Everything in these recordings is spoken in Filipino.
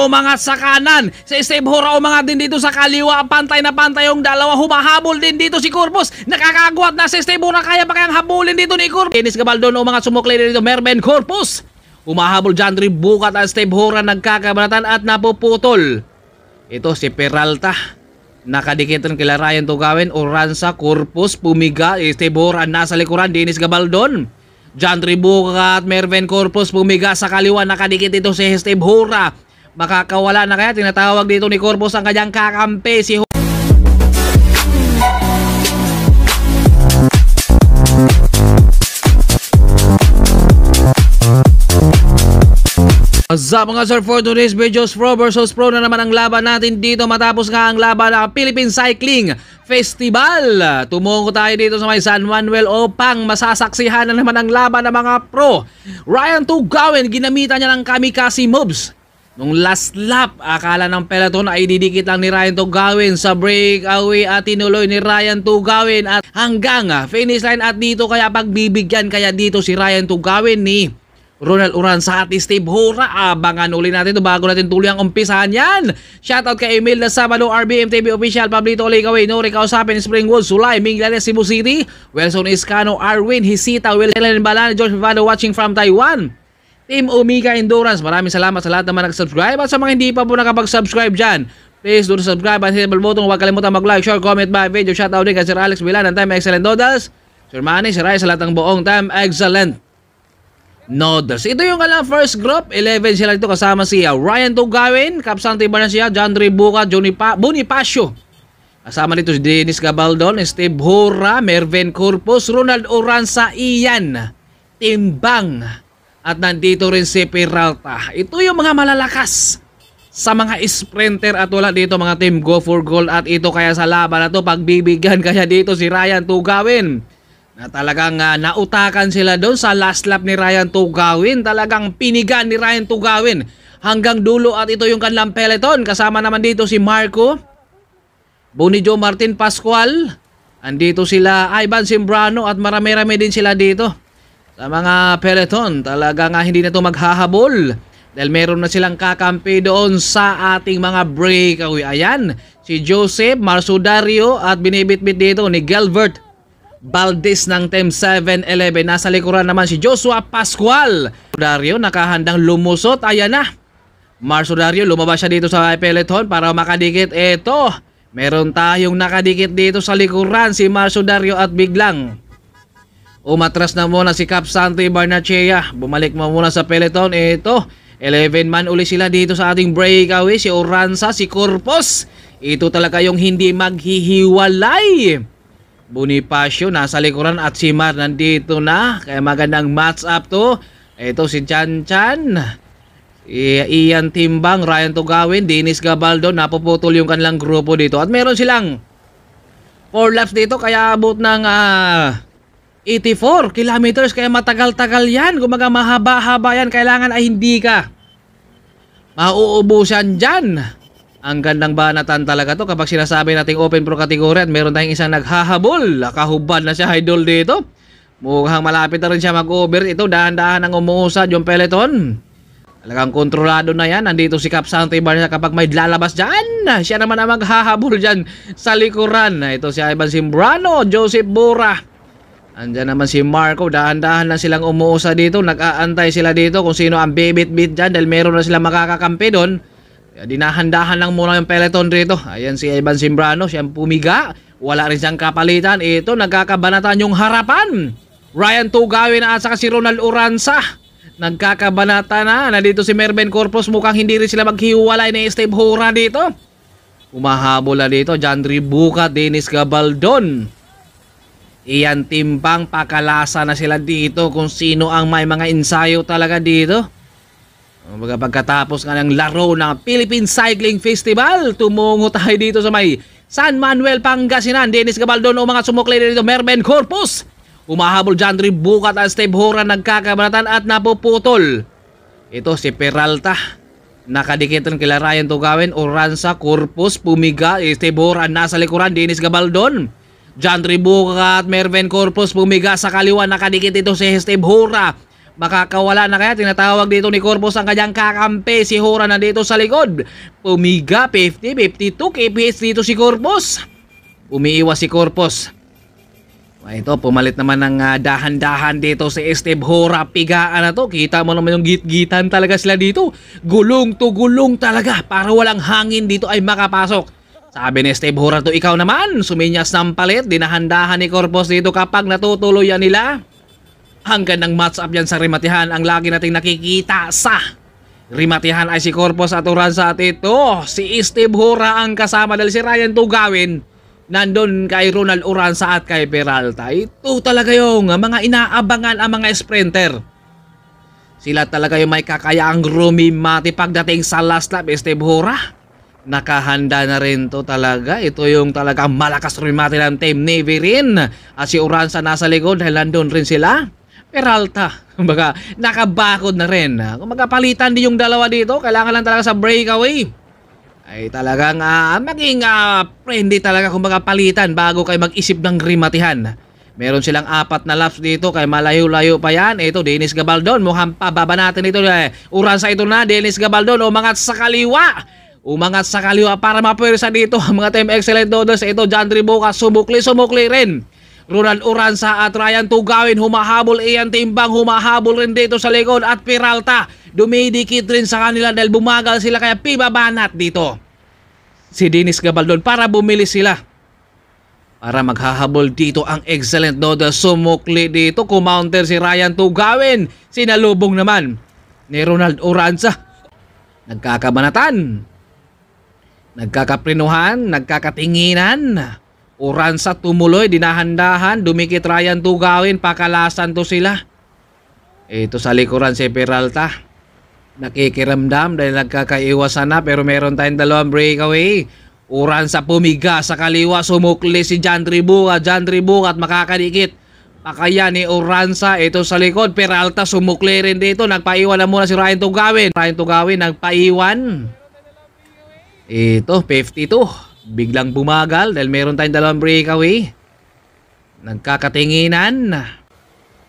o mga sa kanan. Si Steve Hora o mga din dito sa kaliwa. Pantay na pantay yung dalawa. Humahabol din dito si Corpus. Nakakagwat na si Steve Hora. Kaya ba kayang habulin dito ni Corpus? Dennis Gabaldon o mga sumukli dito. Merben Corpus. Umahabol John Drew Bukat at Steve Hora nagkakabalatan at napuputol. Ito si Peralta. Nakadikit rin kila Ryan Tugawin, Oranza, Corpus, Pumiga, Steve Hora nasa likuran, Dennis Gabaldon. John Tribuca at Mervin Corpus pumiga sa kaliwa nakadikit ito si Steve Hora Makakawala na kaya tinatawag dito ni Corbos ang kanyang kakampi si What's up mga sir for today's videos Pro versus Pro na naman ang laban natin dito matapos nga ang laban ng Philippine Cycling Festival Tumungo tayo dito sa may San Manuel upang masasaksihan na naman ang laban ng mga pro Ryan Tugawin ginamitan niya ng kamikasi moves Nung last lap, akala ng peloton ay didikit lang ni Ryan Tugawin sa breakaway at tinuloy ni Ryan Tugawin at hanggang ah, finish line at dito kaya pagbibigyan kaya dito si Ryan Tugawin ni Ronald Uran sa ating Steve Hora. Abangan uli natin ito bago natin tuloy ang umpisahan yan. Shoutout kay Emil Nasamalo, RBM TV Official, Pablito Oligaway, Nori Kausapin, Springwood, Sulay, Minglanes, Cebu City, Wilson Iscano, Arwin, Hisita, Wilson Balana, George Vivado watching from Taiwan. Team Omega Endurance. Maraming salamat sa lahat naman nag-subscribe at sa mga hindi pa po nakapag-subscribe dyan. Please do subscribe and hit the bell button. Huwag kalimutan mag-like, share, comment by video. Shoutout din kay Sir Alex Vilan ng Time Excellent Noodles. Sir Manny, Sir Rai, sa lahat ng buong Time Excellent Noodles. Ito yung alam first group. 11 sila dito kasama si uh, Ryan Tugawin, Kapsante Barnasia, John Tribuca, Junipa, pa Bonifacio. Kasama dito si Dennis Gabaldon, Steve Hora, Mervin Corpus, Ronald Oranza, Ian, Timbang, at nandito rin si Peralta. Ito yung mga malalakas sa mga sprinter at wala dito mga team go for gold. at ito kaya sa laban na to pagbibigyan kaya dito si Ryan Tugawin na talagang uh, nautakan sila doon sa last lap ni Ryan Tugawin talagang pinigan ni Ryan Tugawin hanggang dulo at ito yung kanlang peloton kasama naman dito si Marco Bonijo Martin Pascual andito sila Ivan Simbrano at marami-rami din sila dito sa mga peloton. Talaga nga hindi na ito maghahabol dahil meron na silang kakampi doon sa ating mga breakaway. Ayan, si Joseph Marsudario at binibitbit dito ni Gelbert Valdez ng Team 7-11. Nasa likuran naman si Joshua Pascual. Dario nakahandang lumusot. Ayan na. Marsudario lumabas siya dito sa peloton para makadikit. Ito. Meron tayong nakadikit dito sa likuran si Marsudario at biglang Umatras na muna si Cap Santi Barnachea. Bumalik mo muna sa peloton. Ito, 11 man uli sila dito sa ating breakaway. Si Oranza, si Corpus. Ito talaga yung hindi maghihiwalay. Bonifacio nasa likuran at si Mar nandito na. Kaya magandang match up to. Ito si Chan Chan. Ian Timbang, Ryan Tugawin, Dennis Gabaldo. Napuputol yung kanilang grupo dito. At meron silang 4 laps dito. Kaya abot ng... Uh, 84 kilometers kaya matagal-tagal yan. Kumaga mahaba-haba yan. Kailangan ay hindi ka. Mauubusan dyan. Ang gandang banatan talaga to kapag sinasabi nating open pro category at meron tayong isang naghahabol. Kahubad na siya idol dito. Mukhang malapit na rin siya mag-over. Ito dahan-dahan ang umuusad yung peloton. Talagang kontrolado na yan. Nandito si Cap Santibar na kapag may lalabas dyan. Siya naman ang maghahabol dyan sa likuran. Ito si Ivan Simbrano, Joseph Bora. Andiyan naman si Marco, dahan-dahan lang silang umuusa dito, nag-aantay sila dito kung sino ang bibit-bit dyan dahil meron na silang makakakampi doon. Dinahandahan lang muna yung peloton dito. Ayan si Ivan Simbrano, siyang pumiga, wala rin siyang kapalitan. Ito, nagkakabanatan yung harapan. Ryan Tugawin at saka si Ronald Uranza. Nagkakabanata na. Nandito si Merben Corpus, mukhang hindi rin sila maghiwalay ni Steve Hora dito. Umahabol na dito, John Buka, Dennis Gabaldon. Iyan timbang pakalasa na sila dito kung sino ang may mga ensayo talaga dito. Mga pagkatapos nga ng laro ng Philippine Cycling Festival, tumungo tayo dito sa may San Manuel, Pangasinan. Dennis Gabaldon o mga sumuklay dito, Merben Corpus. Umahabol dyan rin bukat at Steve Horan nagkakabanatan at napuputol. Ito si Peralta. Nakadikitan kila Ryan Tugawin, Oranza, Corpus, Pumiga, eh, Steve Horan nasa likuran, Dennis Gabaldon. John Tribuca at Merven Corpus bumiga sa kaliwa. Nakadikit ito si Steve Hura. Makakawala na kaya tinatawag dito ni Corpus ang kanyang kakampi. Si Hura nandito sa likod. Pumiga 50-52 KPS dito si Corpus. Umiiwas si Corpus. Ito, pumalit naman ng uh, dahan-dahan dito si Steve Hora. Pigaan na to. Kita mo naman yung git-gitan talaga sila dito. Gulong to gulong talaga para walang hangin dito ay makapasok. Sabi ni Steve Hurato, ikaw naman, suminyas ng palit, dinahandahan ni Corpus dito kapag natutuloyan nila. Hanggang ng match up yan sa rimatihan ang lagi nating nakikita sa rimatihan ay si Corpus at Oranza at ito, si Steve Hura ang kasama dahil si Ryan Tugawin nandun kay Ronald Oranza at kay Peralta. Ito talaga yung mga inaabangan ang mga sprinter. Sila talaga yung may kakayaang rumimati pagdating sa last lap, Steve Hura nakahanda na rin to talaga. Ito yung talaga malakas rumati ng Team Navy rin. At si Uransa nasa likod dahil nandun rin sila. Peralta, kumbaga nakabakod na rin. Kumbaga palitan din yung dalawa dito. Kailangan lang talaga sa breakaway. Ay talagang uh, maging uh, friendly talaga kumbaga palitan bago kayo mag-isip ng rimatihan. Meron silang apat na laps dito kay malayo-layo pa yan. Ito, Dennis Gabaldon. Mukhang pababa natin ito. Eh. Uransa ito na, Dennis Gabaldon. Umangat sa kaliwa. Umangat sa kaliwa para mapwersa dito ang mga Team Excellent Noodles. Ito, John Tribuca, sumukli, sumukli rin. Ronald Oransa at Ryan Tugawin humahabol iyan timbang humahabol rin dito sa likod at Peralta dumidikit rin sa kanila dahil bumagal sila kaya pibabanat dito. Si Dennis Gabaldon para bumili sila. Para maghahabol dito ang excellent Dodo sumukli dito kumounter si Ryan Tugawin sinalubong naman ni Ronald Oransa. Nagkakabanatan Nagkakaprinuhan, nagkakatinginan. Uransa tumuloy, dinahandahan, dumikit rayan tugawin, pakalasan to sila. Ito sa likuran si Peralta. Nakikiramdam dahil nagkakaiwasan na pero meron tayong dalawang breakaway. Uran sa pumiga sa kaliwa, sumukli si John Tribuga, John Tribuga at makakadikit. Pakaya ni Uransa ito sa likod, Peralta sumukli rin dito, nagpaiwan na muna si Ryan Tugawin. Ryan Tugawin nagpaiwan. Ito, 52. Biglang bumagal dahil meron tayong dalawang breakaway. Nagkakatinginan.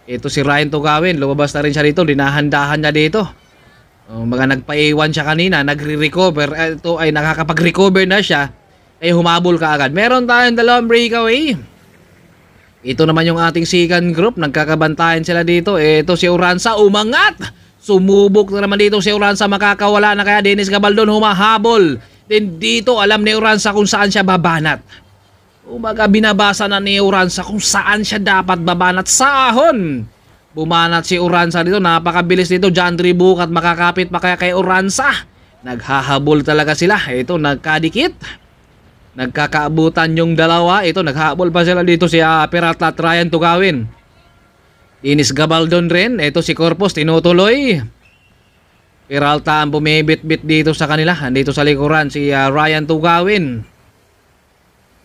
Ito si Ryan Tugawin. Lumabas na rin siya dito. Dinahandahan niya dito. Uh, mga nagpaiwan siya kanina. Nagre-recover. Eh, ito ay nakakapag-recover na siya. Ay eh, humabol ka agad. Meron tayong dalawang breakaway. Ito naman yung ating second group. Nagkakabantayan sila dito. Ito si Uransa. Umangat! Sumubok na naman dito si Uransa. Makakawala na kaya Dennis Gabaldon humahabol. Hindi ito alam ni Uransa kung saan siya babanat. Umaga binabasa na ni Uransa kung saan siya dapat babanat. sa ahon. Bumanat si Uransa dito. Napakabilis dito. John Dribuk at makakapit pa kaya kay Uransa. Naghahabol talaga sila. Ito, nagkadikit. Nagkakaabutan yung dalawa. Ito, naghabol pa sila dito si uh, ah, Peralta at Ryan Tugawin. Inis Gabaldon rin. Ito si Corpus, tinutuloy. Peralta ang bumibit-bit dito sa kanila. Andito sa likuran si uh, Ryan Tugawin.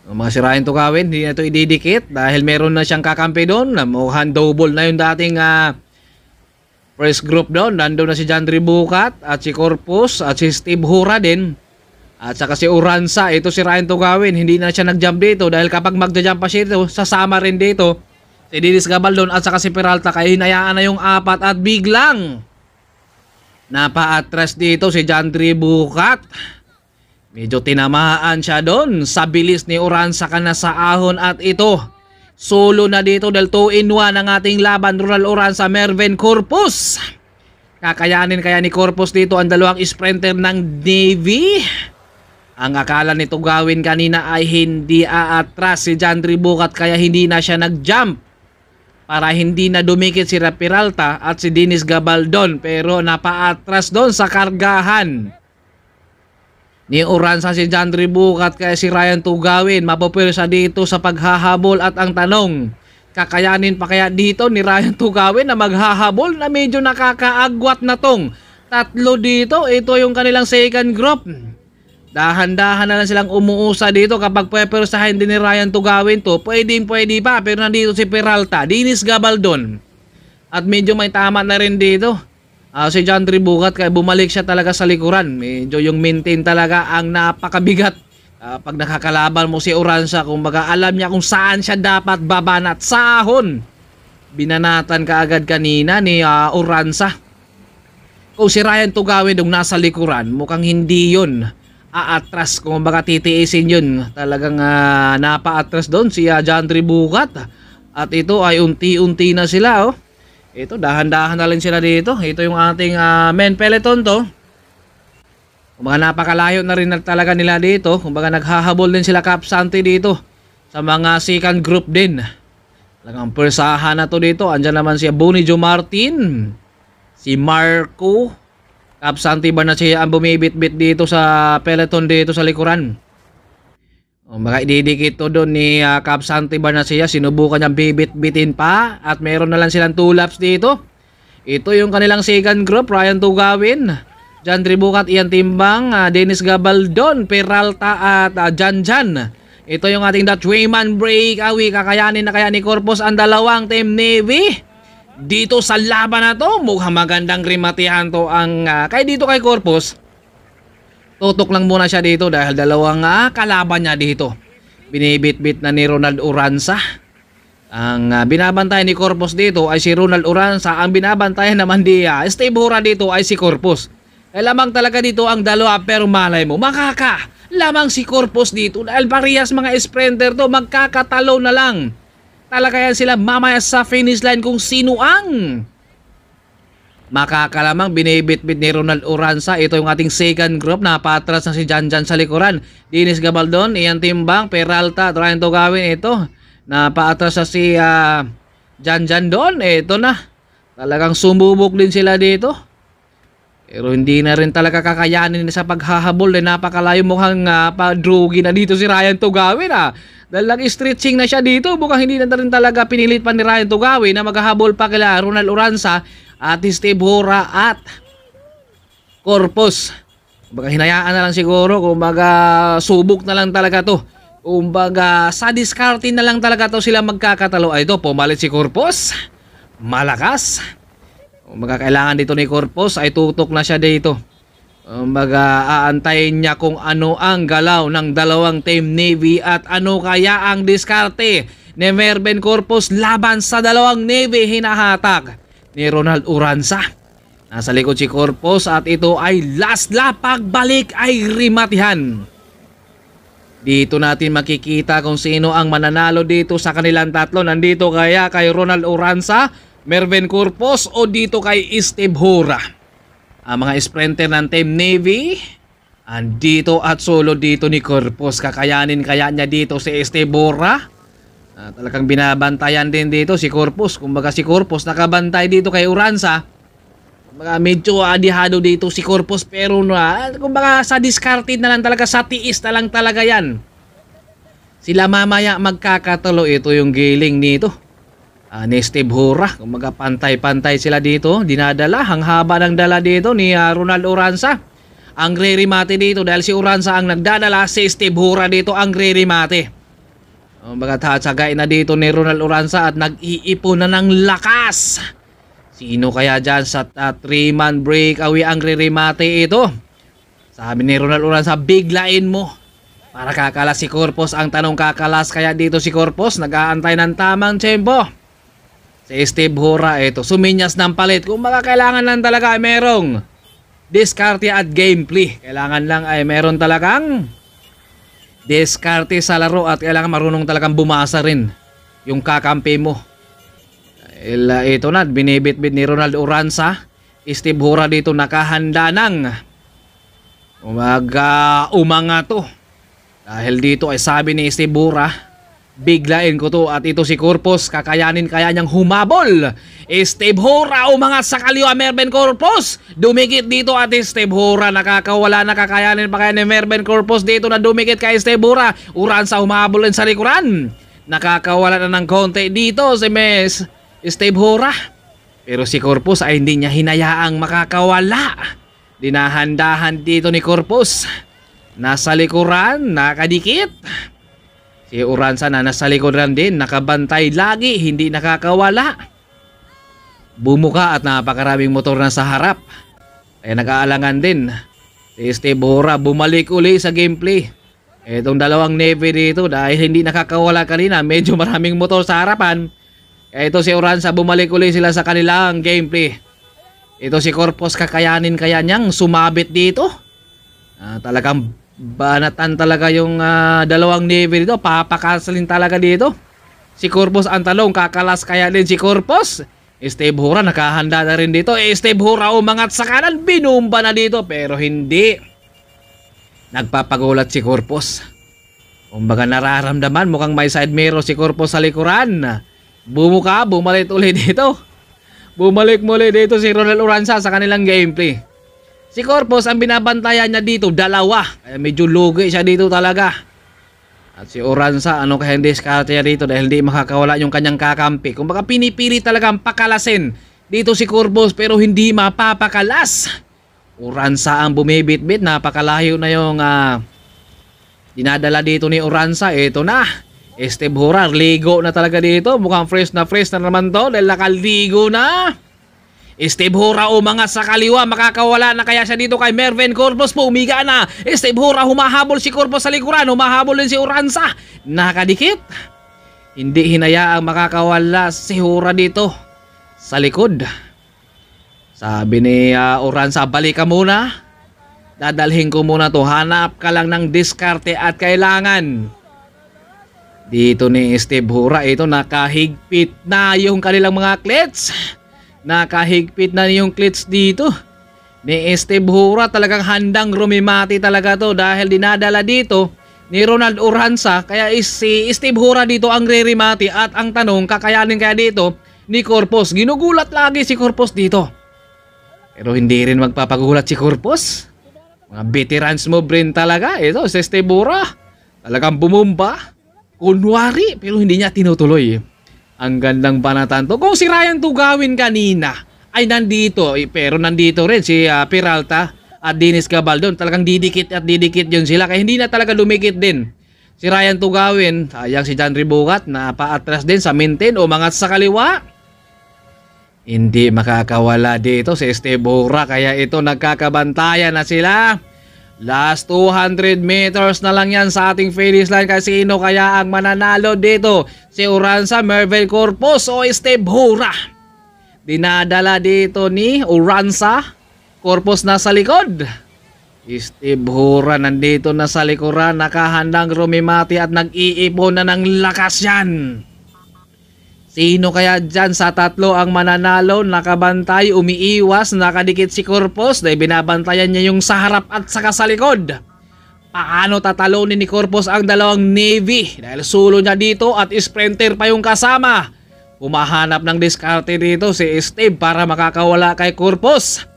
Ang mga si Ryan Tugawin, hindi na ito ididikit dahil meron na siyang kakampi doon. Mukhang double na yung dating uh, ah, press group doon. Nandun na si John Bukat at si Corpus at si Steve Hura din. At saka si Uransa, ito si Ryan Tugawin, hindi na siya nag-jump dito dahil kapag mag jump pa siya dito, sasama rin dito si Dennis Gabaldon at saka si Peralta kaya hinayaan na yung apat at biglang Napaatras dito si Jandri Bukat. Medyo tinamaan siya doon sa bilis ni Oransa ka na sa ahon at ito. Solo na dito del 2 in 1 ang ating laban Rural Oransa Merven Corpus. Kakayanin kaya ni Corpus dito ang dalawang sprinter ng Navy. Ang akala nito gawin kanina ay hindi aatras si Jandri Bukat kaya hindi na siya nag-jump para hindi na dumikit si Peralta at si Dennis Gabaldon pero napaatras doon sa kargahan ni Oransa si John Tribuc at kaya si Ryan Tugawin mapupwersa dito sa paghahabol at ang tanong kakayanin pa kaya dito ni Ryan Tugawin na maghahabol na medyo nakakaagwat na tong tatlo dito ito yung kanilang second group Dahan-dahan na lang silang umuusa dito kapag pero sa hindi ni Ryan to gawin to. Pwede, pwede pa pero nandito si Peralta, Dinis Gabaldon. At medyo may tama na rin dito. Uh, si John Tribugat kaya bumalik siya talaga sa likuran. Medyo yung maintain talaga ang napakabigat. Uh, pag nakakalaban mo si Oransa, kumbaga alam niya kung saan siya dapat babanat. Sahon! Binanatan ka agad kanina ni uh, ah, Oransa. Kung si Ryan Tugawin nung nasa likuran, mukhang hindi yon aatras kung baka titiisin yun talagang uh, napaatras doon si uh, ah, John Tribucat at ito ay unti-unti na sila oh. ito dahan-dahan na rin sila dito ito yung ating uh, ah, men peloton to kumbaga napakalayo na rin talaga nila dito kumbaga naghahabol din sila kapsante dito sa mga second group din talagang persahan na to dito andyan naman si Bonnie Jo Martin si Marco Caps Antibanacea ang bumibitbit dito sa peloton dito sa likuran. O, oh, mga ididikit to doon ni uh, ah, Caps Antibanacea. Sinubukan niyang bibitbitin pa at meron na lang silang 2 laps dito. Ito yung kanilang second group. Ryan Tugawin, John Tribucat, Ian Timbang, uh, Dennis Gabaldon, Peralta at uh, Jan Jan. Ito yung ating Dutchwayman break. Awi, kakayanin na kaya ni Corpus ang dalawang Team Navy dito sa laban na to mukhang magandang rimatihan to ang uh, kay dito kay Corpus tutok lang muna siya dito dahil dalawang uh, kalaban niya dito binibitbit na ni Ronald Uranza ang uh, binabantay ni Corpus dito ay si Ronald Uranza ang binabantay naman di uh, Steve Hura dito ay si Corpus eh, lamang talaga dito ang dalawa pero malay mo makaka lamang si Corpus dito dahil parehas mga sprinter to magkakatalo na lang Talagayan sila mamaya sa finish line kung sino ang Makakalamang binibitbit ni Ronald Oranza. Ito yung ating second group. na Napatras na si Janjan Jan sa likuran. Dinis Gabaldon, Ian Timbang, Peralta. Trying to gawin ito. na paatras na si uh, Janjan Jan doon. Ito na. Talagang sumubok din sila dito. Pero hindi na rin talaga kakayanin sa paghahabol. Eh, napakalayo mukhang uh, padrugi na dito si Ryan Tugawin. Ah. Dahil nag-stretching na siya dito, bukang hindi na rin talaga pinilit pa ni Ryan to na maghahabol pa kila Ronald Oranza at Steve Hora at Corpus. Kumbaga hinayaan na lang siguro, kumbaga subok na lang talaga to. Kumbaga sa discarding na lang talaga to sila magkakatalo. Ay ito, pumalit si Corpus. Malakas. Kumbaga kailangan dito ni Corpus ay tutok na siya dito. Kumbaga, aantayin niya kung ano ang galaw ng dalawang Team Navy at ano kaya ang diskarte ni Merben Corpus laban sa dalawang Navy hinahatak ni Ronald Uranza. Nasa likod si Corpus at ito ay last lap pagbalik ay rimatihan. Dito natin makikita kung sino ang mananalo dito sa kanilang tatlo. Nandito kaya kay Ronald Uranza, Merven Corpus o dito kay Steve Hora ang mga sprinter ng Team Navy. Andito at solo dito ni Corpus. Kakayanin kaya niya dito si Estebora. Uh, ah, talagang binabantayan din dito si Corpus. Kumbaga si Corpus nakabantay dito kay Uransa. Kumbaga medyo adihado dito si Corpus pero na, kumbaga sa discarded na lang talaga, sa tiis na lang talaga yan. Sila mamaya magkakatalo ito yung giling nito uh, ah, ni Steve Hura. Kumbaga pantay-pantay sila dito. Dinadala. Ang haba ng dala dito ni uh, Ronald Oranza. Ang re dito dahil si Oranza ang nagdadala. Si Steve Hura dito ang re-remate. Kumbaga tatsagay na dito ni Ronald Oranza at nag-iipon na ng lakas. Sino kaya dyan sa 3-man ah, uh, breakaway ang re ito? Sabi ni Ronald Oranza, biglain mo. Para kakalas si Corpus ang tanong kakalas kaya dito si Corpus nag-aantay ng tamang tempo. Si Steve Hura, ito. Suminyas ng palit. Kung makakailangan lang talaga ay merong diskarte at gameplay. Kailangan lang ay meron talagang diskarte sa laro at kailangan marunong talagang bumasa rin yung kakampi mo. Dahil ito ah, na, binibitbit ni Ronald Uranza. Steve Hura dito nakahanda ng umaga uh, umanga to. Dahil dito ay sabi ni Steve Hura, Biglain ko to at ito si Corpus, kakayanin kaya niyang humabol. Steve Hora o mga sakaliwa Merben Corpus, dumikit dito at Steve Hora nakakawala nakakayanin pa kaya ni Merben Corpus dito na dumikit kay Steve Hora. Uran sa humabol sa likuran. Nakakawala na ng konti dito si Miss Steve Hora. Pero si Corpus ay hindi niya hinayaang makakawala. Dinahandahan dito ni Corpus. Nasa likuran, nakadikit. Nakadikit. Si Uransa na nasa likod ram din, nakabantay lagi, hindi nakakawala. Bumuka at napakaraming motor na sa harap. Kaya eh, nag-aalangan din. Si Steve bumalik uli sa gameplay. Itong dalawang Navy dito dahil hindi nakakawala kanina, medyo maraming motor sa harapan. Kaya eh, ito si Uransa bumalik uli sila sa kanilang gameplay. Ito si Corpus kakayanin kaya niyang sumabit dito. Ah, talagang Banatan talaga yung uh, dalawang navy dito. Papakasalin talaga dito. Si Corpus Antalong, kakalas kaya din si Corpus. Steve Hura nakahanda na rin dito. Eh, Steve Hura umangat sa kanan. Binumba na dito pero hindi. Nagpapagulat si Corpus. Kumbaga nararamdaman mukhang may side mirror si Corpus sa likuran. Bumuka, bumalit ulit dito. Bumalik muli dito si Ronald Uranza sa kanilang gameplay. Si Corpus, ang binabantayan niya dito, dalawa. Kaya medyo lugi siya dito talaga. At si Oransa, ano kaya hindi skate niya dito dahil hindi makakawala yung kanyang kakampi. Kung baka pinipili ang pakalasin dito si Corpus pero hindi mapapakalas. Oransa ang bumibitbit, napakalayo na yung uh, dinadala dito ni Oransa. Ito na, Esteb Horar, ligo na talaga dito. Mukhang fresh na fresh na naman to dahil nakaligo na. Steve Hura mga sa kaliwa, makakawala na kaya siya dito kay Mervin Corpus, po umiga na. Steve Hura humahabol si Corpus sa likuran, humahabol din si Uranza. Nakadikit. Hindi hinayaang makakawala si Hura dito sa likod. Sabi ni uh, ah, Uranza, balik ka muna. Dadalhin ko muna to, hanap ka lang ng diskarte at kailangan. Dito ni Steve Hura, ito nakahigpit na yung kanilang mga klets na kahigpit na yung cleats dito. Ni Steve Hura talagang handang rumimati talaga to dahil dinadala dito ni Ronald Oranza. Kaya is si Steve Hura dito ang ririmati at ang tanong kakayanin kaya dito ni Corpus. Ginugulat lagi si Corpus dito. Pero hindi rin magpapagulat si Corpus. Mga veterans mo Brin talaga. Ito si Steve Hura. Talagang bumumba. Kunwari pero hindi niya tinutuloy. Ang gandang banatan to. Kung si Ryan Tugawin kanina ay nandito, eh, pero nandito rin si uh, Peralta at Dennis Cabaldon. Talagang didikit at didikit yun sila. Kaya hindi na talaga lumikit din. Si Ryan Tugawin, sayang si John Ribugat na paatras din sa maintain o mangat sa kaliwa. Hindi makakawala dito si Estebora kaya ito nagkakabantayan na sila. Last 200 meters na lang yan sa ating finish line kasi sino kaya ang mananalo dito? Si Uranza Mervel Corpus o Steve Hura? Dinadala dito ni Uranza Corpus na sa likod. Steve Hura nandito na sa likuran nakahandang rumimati at nag-iipon na ng lakas yan. Sino kaya dyan sa tatlo ang mananalo? Nakabantay, umiiwas, nakadikit si Corpus dahil binabantayan niya yung sa harap at saka sa kasalikod. Paano tatalonin ni Corpus ang dalawang Navy? Dahil sulo niya dito at sprinter pa yung kasama. Umahanap ng diskarte dito si Steve para makakawala kay Corpus.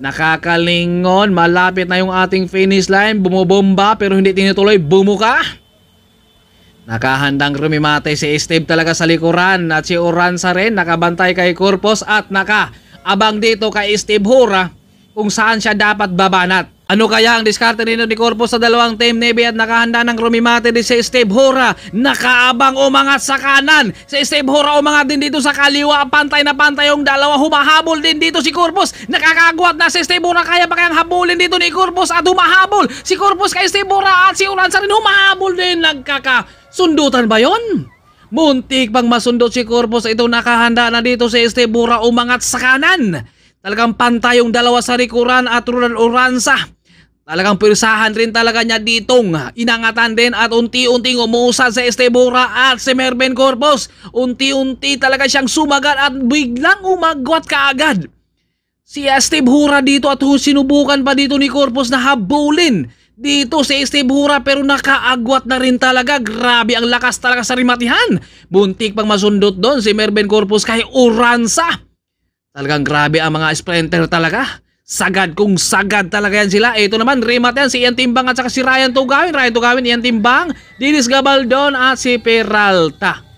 Nakakalingon, malapit na yung ating finish line, bumubomba pero hindi tinutuloy, bumuka. Nakahandang rumimate si Steve talaga sa likuran at si Oranza rin nakabantay kay Corpus at nakaabang dito kay Steve Hora kung saan siya dapat babanat. Ano kaya ang diskarte nino ni Corpus sa dalawang team Navy at nakahanda ng rumimate din si Steve Hora? Nakaabang umangat sa kanan. Si Steve Hora umangat din dito sa kaliwa. Pantay na pantay yung dalawa. Humahabol din dito si Corpus. Nakakagwat na si Steve Hora, Kaya pa kayang habulin dito ni Corpus at humahabol. Si Corpus kay Steve Hora at si Uransa rin humahabol din. Nagkaka Sundutan ba yon? Muntik bang masundot si Corpus ito nakahanda na dito si Estebura umangat sa kanan. Talagang pantay yung dalawa sa Rikuran at Rural Oransa. Talagang pirsahan rin talaga niya ditong inangatan din at unti-unting umuusad sa Estebura at si Merben Corpus. Unti-unti talaga siyang sumagat at biglang umagwat kaagad. Si Estebura dito at sinubukan pa dito ni Corpus na habulin dito sa Estebura pero nakaagwat na rin talaga. Grabe ang lakas talaga sa rimatihan. Buntik pang masundot doon si Merben Corpus kay Uransa. Talagang grabe ang mga sprinter talaga. Sagad kung sagad talaga yan sila. Ito naman, remat yan si Ian Timbang at saka si Ryan Tugawin. Ryan Tugawin, Ian Timbang, Dinis Gabaldon at si Peralta.